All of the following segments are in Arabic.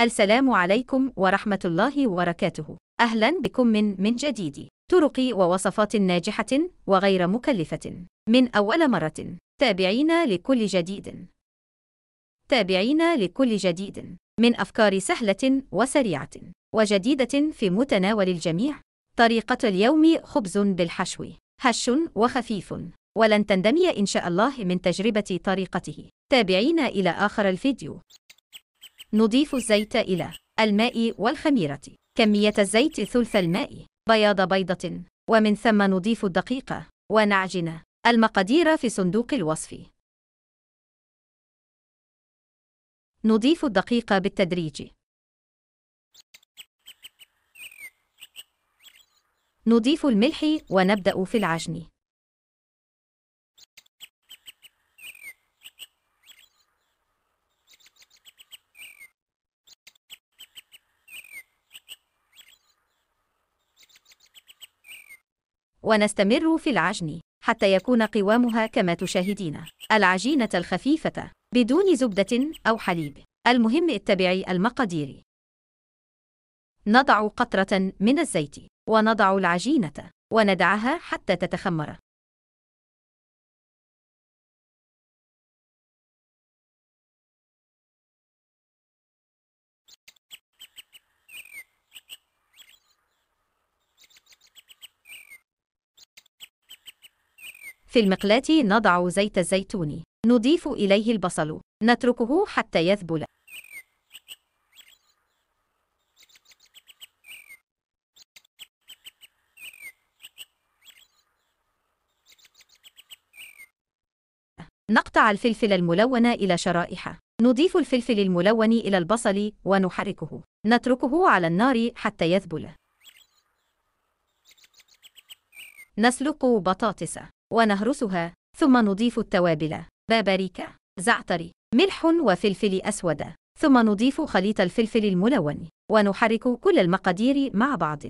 السلام عليكم ورحمة الله وبركاته. أهلا بكم من من جديد. طرق ووصفات ناجحة وغير مكلفة من أول مرة. تابعينا لكل جديد. تابعينا لكل جديد من أفكار سهلة وسريعة وجديدة في متناول الجميع. طريقة اليوم خبز بالحشو، هش وخفيف، ولن تندمي إن شاء الله من تجربة طريقته. تابعينا إلى آخر الفيديو. نضيف الزيت إلى الماء والخميرة كمية الزيت ثلث الماء بياض بيضة ومن ثم نضيف الدقيق ونعجن المقادير في صندوق الوصف نضيف الدقيق بالتدريج نضيف الملح ونبدأ في العجن ونستمر في العجن حتى يكون قوامها كما تشاهدين العجينة الخفيفة بدون زبدة أو حليب المهم اتبعي المقادير نضع قطرة من الزيت ونضع العجينة وندعها حتى تتخمر في المقلاة نضع زيت الزيتون نضيف إليه البصل نتركه حتى يذبل نقطع الفلفل الملون إلى شرائح نضيف الفلفل الملون إلى البصل ونحركه نتركه على النار حتى يذبل نسلق بطاطس ونهرسها ثم نضيف التوابل بابريكا زعتر ملح وفلفل أسود ثم نضيف خليط الفلفل الملون ونحرك كل المقادير مع بعض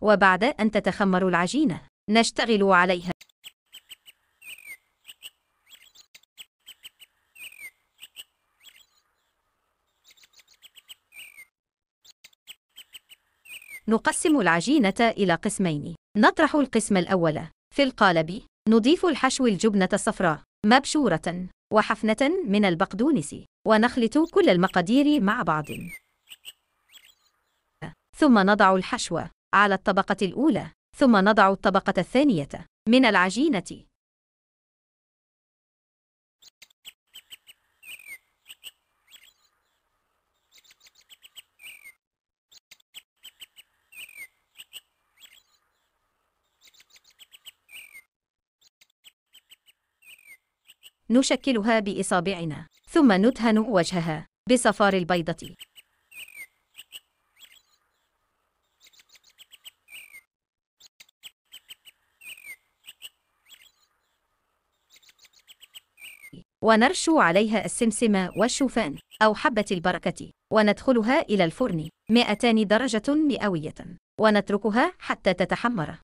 وبعد أن تتخمر العجينة نشتغل عليها نقسم العجينة إلى قسمين نطرح القسم الأول في القالب نضيف الحشو الجبنة الصفراء مبشورة وحفنة من البقدونس ونخلط كل المقادير مع بعض ثم نضع الحشو على الطبقة الأولى ثم نضع الطبقة الثانية من العجينة نشكلها بإصابعنا ثم ندهن وجهها بصفار البيضة ونرشو عليها السمسم والشوفان أو حبة البركة وندخلها إلى الفرن 200 درجة مئوية ونتركها حتى تتحمر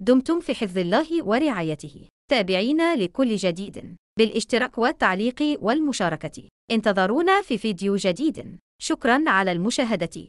دمتم في حفظ الله ورعايته تابعينا لكل جديد بالاشتراك والتعليق والمشاركة انتظرونا في فيديو جديد شكرا على المشاهدة